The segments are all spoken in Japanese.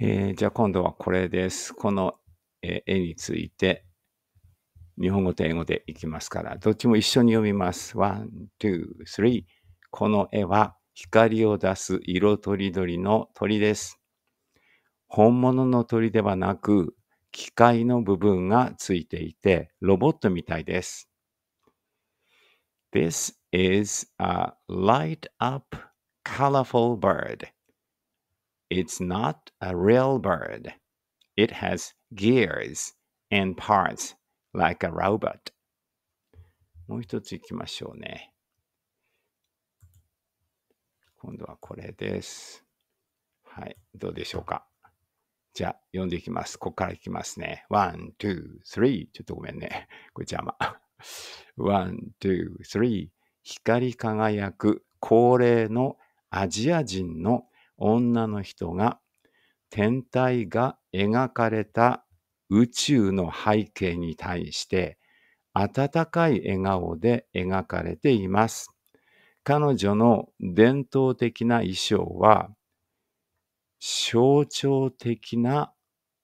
えー、じゃあ今度はこれです。この、え絵について、日本語と英語でいきますから、どっちも一緒に読みます。one, two, three。この絵は光を出す色とりどりの鳥です。本物の鳥ではなく、機械の部分がついていて、ロボットみたいです。This is a light up colorful bird. It's not a real bird. It has gears and parts like a robot. もう一つ行きましょうね。今度はこれです。はい。どうでしょうか。じゃあ、読んでいきます。ここからいきますね。ワン、ツー、スリー。ちょっとごめんね。これ邪魔。ワン、ツー、スリー。光り輝く恒例のアジア人の女の人が天体が描かれた宇宙の背景に対して温かい笑顔で描かれています。彼女の伝統的な衣装は象徴的な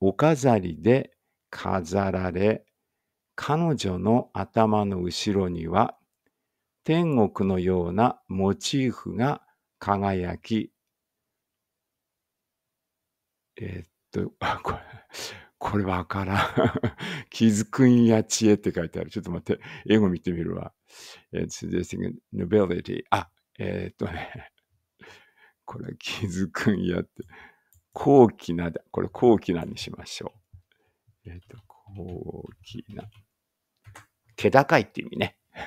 お飾りで飾られ、彼女の頭の後ろには天国のようなモチーフが輝きえー、っと、あ、これ、これわからん。気づくんや知恵って書いてある。ちょっと待って、英語見てみるわ。えー、suggesting nobility. あ、えー、っとね、これ気づくんやって、高貴なだ。これ高貴なにしましょう。えー、っと、高貴な。気高いって意味ね。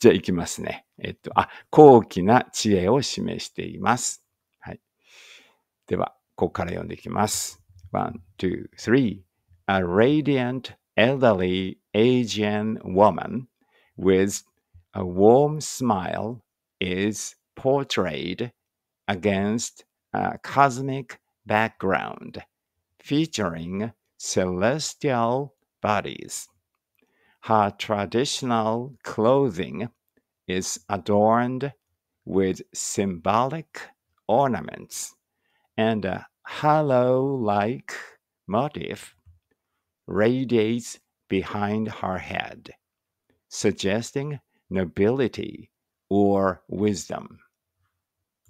じゃあ行きますね。えっと、あ、高貴な知恵を示しています。はい。では。ここから読んでいきます。1, 2, 3 A radiant elderly Asian woman with a warm smile is portrayed against a cosmic background featuring celestial bodies. Her traditional clothing is adorned with symbolic ornaments and a hollow like motif radiates behind her head, suggesting nobility or wisdom.